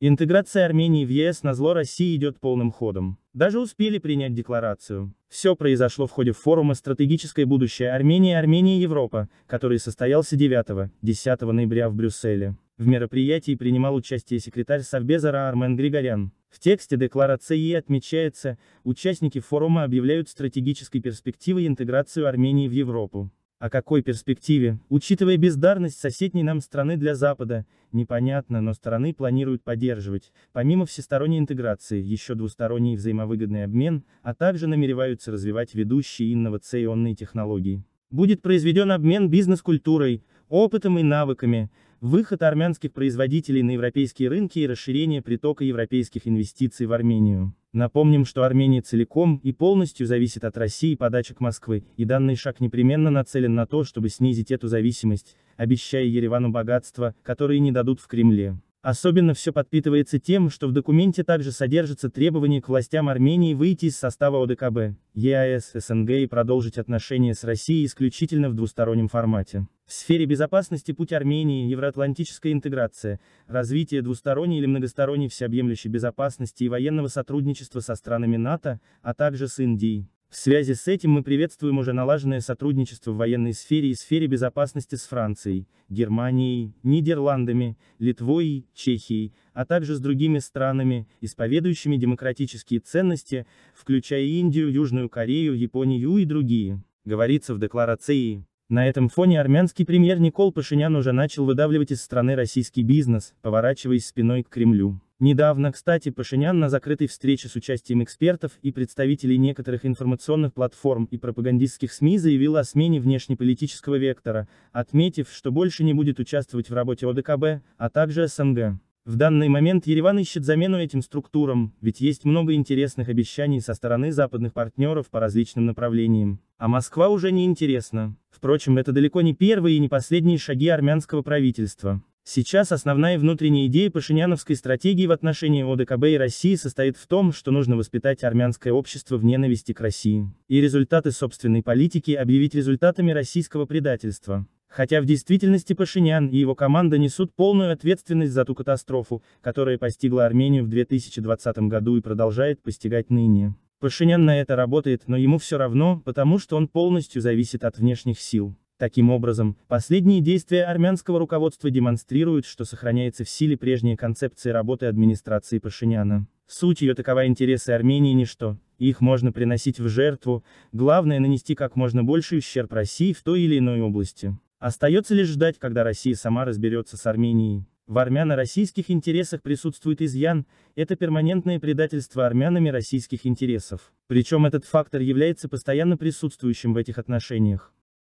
Интеграция Армении в ЕС на зло России идет полным ходом. Даже успели принять декларацию. Все произошло в ходе форума «Стратегическое будущее Армении. Армения. Европа», который состоялся 9-10 ноября в Брюсселе. В мероприятии принимал участие секретарь Совбеза РА Армен Григорян. В тексте декларации отмечается, участники форума объявляют стратегической перспективой интеграцию Армении в Европу. О какой перспективе, учитывая бездарность соседней нам страны для Запада, непонятно, но страны планируют поддерживать, помимо всесторонней интеграции, еще двусторонний взаимовыгодный обмен, а также намереваются развивать ведущие инновационные технологии. Будет произведен обмен бизнес-культурой, опытом и навыками, выход армянских производителей на европейские рынки и расширение притока европейских инвестиций в Армению. Напомним, что Армения целиком и полностью зависит от России и подачек Москвы, и данный шаг непременно нацелен на то, чтобы снизить эту зависимость, обещая Еревану богатства, которые не дадут в Кремле. Особенно все подпитывается тем, что в документе также содержится требование к властям Армении выйти из состава ОДКБ, ЕАС, СНГ и продолжить отношения с Россией исключительно в двустороннем формате. В сфере безопасности путь Армении, евроатлантическая интеграция, развитие двусторонней или многосторонней всеобъемлющей безопасности и военного сотрудничества со странами НАТО, а также с Индией. В связи с этим мы приветствуем уже налаженное сотрудничество в военной сфере и сфере безопасности с Францией, Германией, Нидерландами, Литвой, Чехией, а также с другими странами, исповедующими демократические ценности, включая Индию, Южную Корею, Японию и другие, говорится в декларации. На этом фоне армянский премьер Никол Пашинян уже начал выдавливать из страны российский бизнес, поворачиваясь спиной к Кремлю. Недавно, кстати, Пашинян на закрытой встрече с участием экспертов и представителей некоторых информационных платформ и пропагандистских СМИ заявил о смене внешнеполитического вектора, отметив, что больше не будет участвовать в работе ОДКБ, а также СНГ. В данный момент Ереван ищет замену этим структурам, ведь есть много интересных обещаний со стороны западных партнеров по различным направлениям. А Москва уже не интересна. Впрочем, это далеко не первые и не последние шаги армянского правительства. Сейчас основная внутренняя идея пашиняновской стратегии в отношении ОДКБ и России состоит в том, что нужно воспитать армянское общество в ненависти к России, и результаты собственной политики объявить результатами российского предательства. Хотя в действительности Пашинян и его команда несут полную ответственность за ту катастрофу, которая постигла Армению в 2020 году и продолжает постигать ныне. Пашинян на это работает, но ему все равно, потому что он полностью зависит от внешних сил. Таким образом, последние действия армянского руководства демонстрируют, что сохраняется в силе прежняя концепция работы администрации Пашиняна. Суть ее такова интересы Армении ничто, их можно приносить в жертву, главное нанести как можно больший ущерб России в той или иной области. Остается лишь ждать, когда Россия сама разберется с Арменией. В армяно-российских интересах присутствует изъян, это перманентное предательство армянами российских интересов. Причем этот фактор является постоянно присутствующим в этих отношениях.